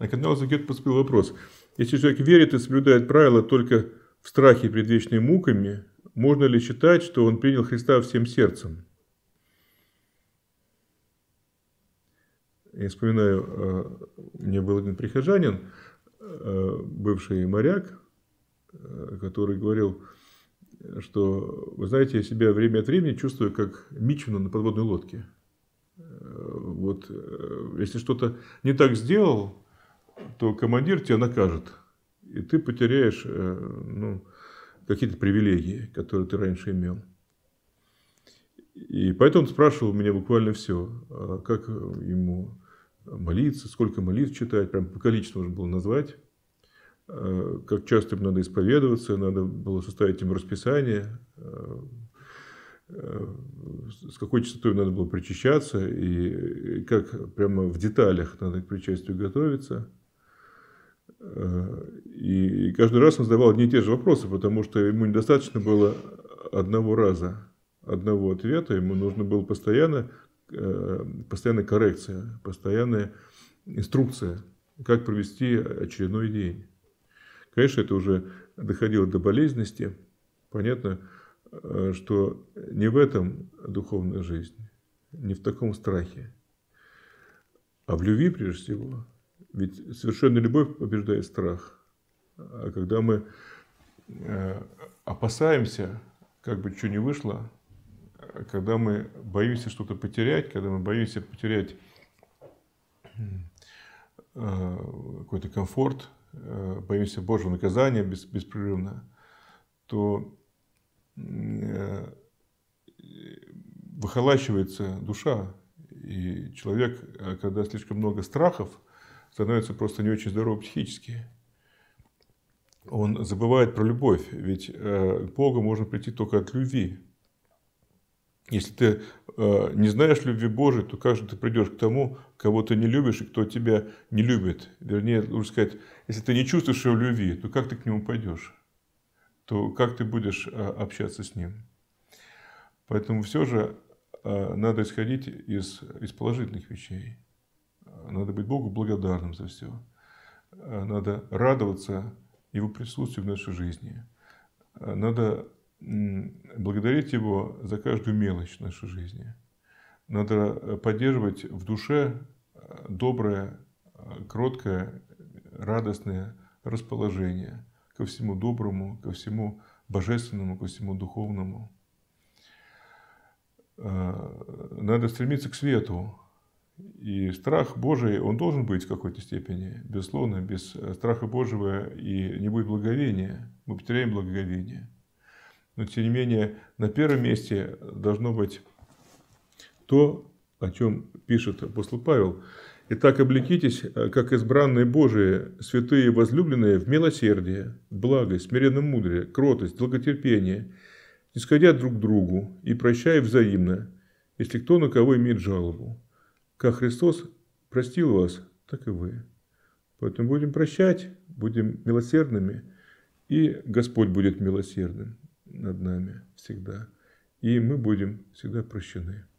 На канал Загет поступил вопрос. Если человек верит и соблюдает правила только в страхе перед вечными муками, можно ли считать, что он принял Христа всем сердцем? Я вспоминаю, э, у меня был один прихожанин, э, бывший моряк, э, который говорил, что, вы знаете, я себя время от времени чувствую, как Мичуна на подводной лодке. Вот, если что-то не так сделал, то командир тебя накажет. И ты потеряешь э, ну, какие-то привилегии, которые ты раньше имел. И поэтому он спрашивал меня буквально все. А как ему молиться, сколько молитв читать, прям по количеству можно было назвать. Э, как часто им надо исповедоваться, надо было составить им расписание, э, с какой частотой надо было причащаться, и как прямо в деталях надо к причастию готовиться – Э, и, каждый раз он задавал одни и те же вопросы, потому что ему недостаточно было одного раза, одного ответа, ему нужно было постоянно, э, постоянная коррекция, постоянная инструкция, как провести очередной день. Конечно, это уже доходило до болезненности. Понятно, э, что не в этом духовная жизнь, не в таком страхе, а в любви прежде всего – ведь совершенная любовь побеждает страх. А когда мы э, опасаемся, как бы что ни вышло, когда мы боимся что-то потерять, когда мы боимся потерять э, какой-то комфорт, э, боимся Божьего наказания беспрерывно, то выхолачивается душа. И человек, когда слишком много страхов, становится просто не очень здоровым психически. Он забывает про любовь, ведь э, к Богу можно прийти только от любви. Если ты э, не знаешь любви Божией, то как же ты придешь к тому, кого ты не любишь и кто тебя не любит? Вернее, лучше сказать, если ты не чувствуешь его любви, то как ты к нему пойдешь? То как ты будешь э, общаться с ним? Поэтому все же надо исходить из, из положительных вещей. Надо быть Богу благодарным за все. Э, надо радоваться Его присутствию в нашей жизни. Э, надо благодарить Его за каждую мелочь в нашей жизни. Надо э, поддерживать в душе доброе, кроткое, радостное расположение ко всему доброму, ко всему божественному, ко всему духовному. Надо стремиться к свету, и страх Божий, он должен быть в какой-то степени, безусловно, без э, страха Божьего и не будет благовения, мы потеряем благоговение. Но, тем не менее, на первом месте должно быть то, о чем пишет апостол Павел. «Итак, облекитесь, э, как избранные Божии, святые возлюбленные, в милосердие, благость, смиренно мудрее, кротость, долготерпение, исходя друг к другу и прощая взаимно, если кто на кого имеет жалобу». Как Христос простил вас, так и вы. Поэтому будем прощать, будем милосердными, и Господь будет милосердным над нами всегда. И мы будем всегда прощены.